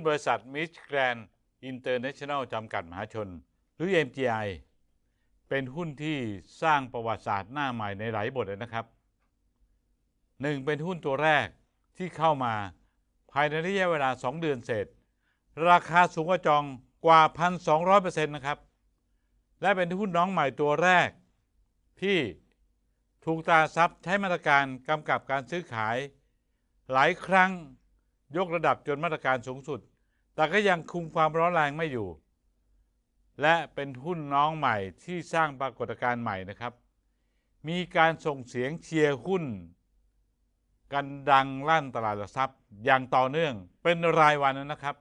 นบริษัทมิชแกรนอินเตอร์เนชั่นแนลจำกัด มหาชน หรือ MGI เป็นหุ้นที่สร้างประวัติศาสตร์หน้าใหม่ในหลายบทเลยนะครับหนึ่งเป็นหุ้นตัวแรกที่เข้ามาภายในระยะเวลา 2 เดือน เสร็จ ราคาสูงกว่าจองกว่า 1,200%นะ ครับและเป็นหุ้นน้องใหม่ตัวแรก ที่ ถูกตาซับใช้มาตรการกำกับการซื้อขาย หลายครั้งยกระดับจนมาตรการสูงสุดแต่ก็ยังคุมความร้อนแรงไม่อยู่ และเป็นหุ้นน้องใหม่ที่สร้างปรากฏการณ์ใหม่นะครับ มีการส่งเสียงเชียร์หุ้น กันดังลั่นตลาดหลักทรัพย์อย่างต่อเนื่องเป็นรายวันนะครับ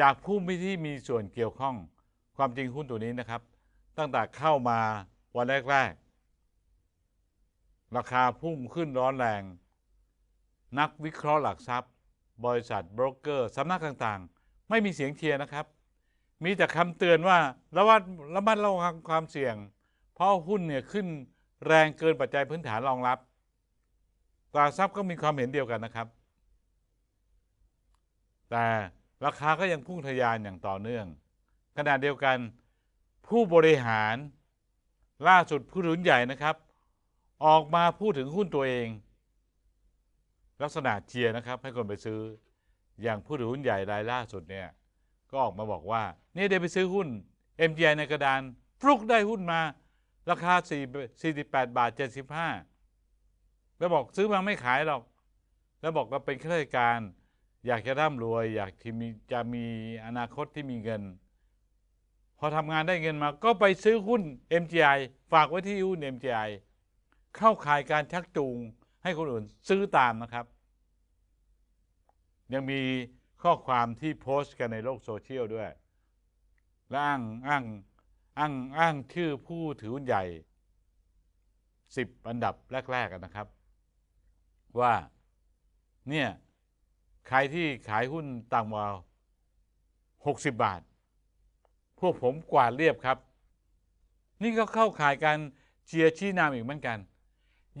จากผู้มีที่มีส่วนเกี่ยวข้องความจริงหุ้นตัวนี้นะครับตั้งแต่เข้ามาวันแรกๆ ราคาพุ่งขึ้นร้อนแรง นักวิเคราะห์หลักทรัพย์บริษัทโบรกเกอร์สำนักต่างๆ ไม่มีเสียงเชียร์นะครับ มีแต่คำเตือนว่าระวัดระมัดระวังความเสี่ยง เพราะหุ้นเนี่ยขึ้นแรงเกินปัจจัยพื้นฐานรองรับตราทรัพย์ก็มีความเห็นเดียวกันนะครับ แต่ราคาก็ยังพุ่งทะยานอย่างต่อเนื่องขณะเดียวกันผู้บริหารล่าสุดผู้ถือใหญ่นะครับ ออกมาพูดถึงหุ้นตัวเองลักษณะเชียร์นะครับ ให้คนไปซื้ออย่างผู้ถือหุ้นใหญ่ รายล่าสุดเนี่ย ก็ออกมาบอกว่าเนี่ยเดี๋ยวไปซื้อหุ้น MGI ในกระดานพลุกได้หุ้นมา ราคา48 บาท 75 แล้วบอกซื้อมาไม่ขายหรอก แล้วบอกว่าเป็นข้าราชการ อยากจะร่ำรวย อยากที่มีจะมีอนาคตที่มีเงิน พอทำงานได้เงินมา ก็ไปซื้อหุ้น MGI ฝากไว้ที่หุ้น MGI เข้าขายการชักจูงให้คนอื่นซื้อตามนะครับ ยังมีข้อความที่โพสต์กันในโลกโซเชียลด้วยแลอ้างอ้างอ้างอ้างชื่อผู้ถือหุ้นใหญ่สิบอันดับแรกๆกันนะครับ ว่าเนี่ยใครที่ขายหุ้นต่างวหกสิบาท พวกผมกวาดเรียบครับ นี่ก็เข้าขายการเชียร์ชี้นำอีกเหมือนกัน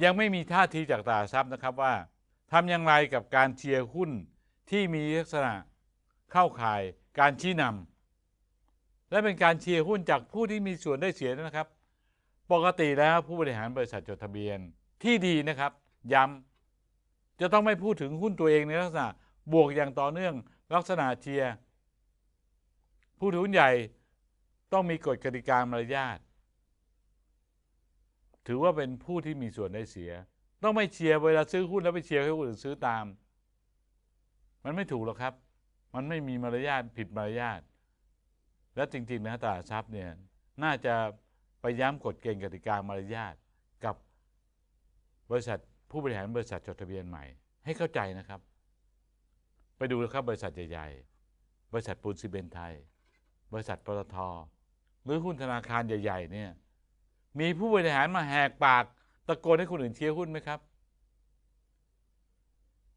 ยังไม่มีท่าทีจากตลาดทรัพย์นะครับว่าทำอย่างไรกับการเชียร์หุ้นที่มีลักษณะเข้าข่ายการชี้นำและเป็นการเชียร์หุ้นจากผู้ที่มีส่วนได้เสียนะครับ ปกติแล้วผู้บริหารบริษัทจดทะเบียนที่ดีนะครับ ย้ำจะต้องไม่พูดถึงหุ้นตัวเองในลักษณะบวกอย่างต่อเนื่องลักษณะเชียร์ผู้ถือหุ้นใหญ่ต้องมีกฎกติกามารยาทถือว่าเป็นผู้ที่มีส่วนได้เสียต้องไม่เชียร์เวลาซื้อหุ้นแล้วไปเชียร์ให้คนอื่นซื้อตาม มันไม่ถูกหรอกครับ มันไม่มีมารยาทผิดมารยาทและจริงๆนะตลาดทรัพย์เนี่ยน่าจะไปย้ำกฎเกณฑ์กติกามารยาทกับบริษัทผู้บริหารบริษัทจดทะเบียนใหม่ ให้เข้าใจนะครับ ไปดูนะครับบริษัทใหญ่ ๆ บริษัทปูนซีเมนไทย บริษัทปตทหรือหุ้นธนาคารใหญ่ๆ เนี่ยมีผู้บริหารมาแหกปาก ตะโกนให้คนอื่นเชียร์หุ้นไหมครับ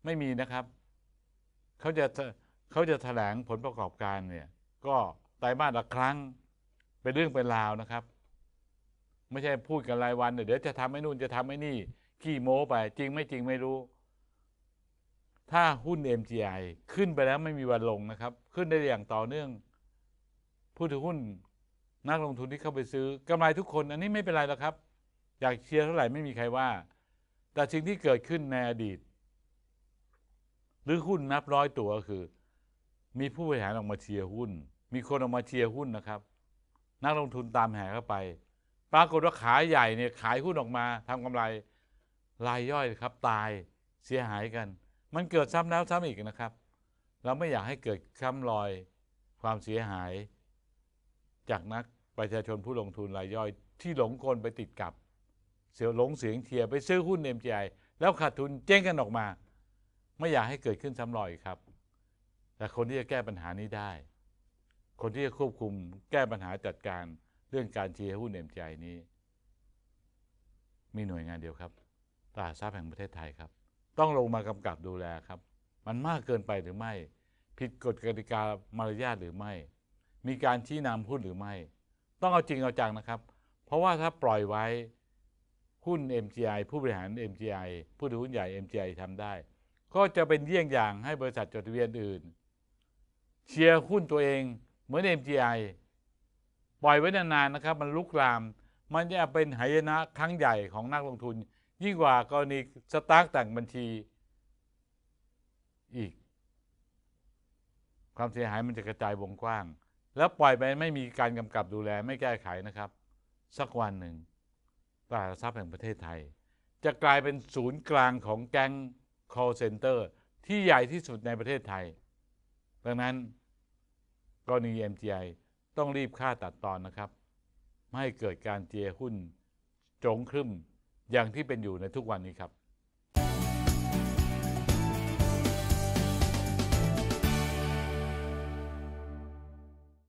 ไม่มีนะครับ เขาจะเขาจะแถลงผลประกอบการเนี่ย ก็ไตรมาสละครั้งเป็นเรื่องเป็นราวนะครับ ไม่ใช่พูดกันรายวัน เดี๋ยว จะทำให้นู่นจะทำให้นี่ขี้โม้ไป จริงไม่จริงไม่รู้ ถ้าหุ้น MGI ขึ้นไปแล้วไม่มีวันลงนะครับ ขึ้นได้อย่างต่อเนื่องผู้ถือหุ้นนักลงทุนที่เข้าไปซื้อกำไรทุกคนอันนี้ไม่เป็นไรหรอกครับ อยากเชียร์เท่าไหร่ไม่มีใครว่า แต่สิ่งที่เกิดขึ้นในอดีต หรือหุ้นนับร้อยตัวคือ มีผู้บริหารออกมาเชียร์หุ้น มีคนออกมาเชียร์หุ้นนะครับ นักลงทุนตามแห่เข้าไป ปรากฏว่าขายใหญ่เนี่ยขายหุ้นออกมา ทำกำไรรายย่อยครับตายเสียหายกัน มันเกิดซ้ำแล้วซ้ำอีกนะครับ เราไม่อยากให้เกิดซ้ำรอยความเสียหาย จากนักประชาชนผู้ลงทุนรายย่อยที่หลงกลไปติดกับเสียหลงเสียงเทียไปซื้อหุ้นเ MGI แล้วขาดทุนเจ๊งกันออกมา ไม่อยากให้เกิดขึ้นซ้ำรอยครับ แต่คนที่จะแก้ปัญหานี้ได้ คนที่จะควบคุมแก้ปัญหาจัดการเรื่องการเชียหุ้น MGI นี้ มีหน่วยงานเดียวครับตลาดทรัพย์แห่งประเทศไทยครับ ต้องลงมากำกับดูแลครับ มันมากเกินไปหรือไม่ ผิดกฎกติกามารยาทหรือไม่ มีการชี้นำหุ้นหรือไม่ต้องเอาจริงเอาจังนะครับ เพราะว่าถ้าปล่อยไว้หุ้น MGI ผู้บริหาร MGI ผู้ถือหุ้นใหญ่ MGI ทำได้ ก็จะเป็นเยี่ยงอย่างให้บริษัทจดทะเบียนอื่น เชียร์หุ้นตัวเอง เหมือน MGI ปล่อยไว้นานๆนะครับ มันลุกลาม มันจะเป็นหายนะครั้งใหญ่ของนักลงทุน ยิ่งกว่ากรณีสตาร์กต่างบัญชีอีก ความเสียหายมันจะกระจายวงกว้างแล้วปล่อยไปไม่มีการกำกับดูแลไม่แก้ไขนะครับ สักวันหนึ่งตลาดทรัพย์แห่งประเทศไทย จะกลายเป็นศูนย์กลางของแก๊ง call center ที่ใหญ่ที่สุดในประเทศไทยดังนั้นกรณี MGI ต้องรีบค่าตัดตอนนะครับ ไม่ให้เกิดการเจียหุ้นจงครึ่มอย่างที่เป็นอยู่ในทุกวันนี้ครับ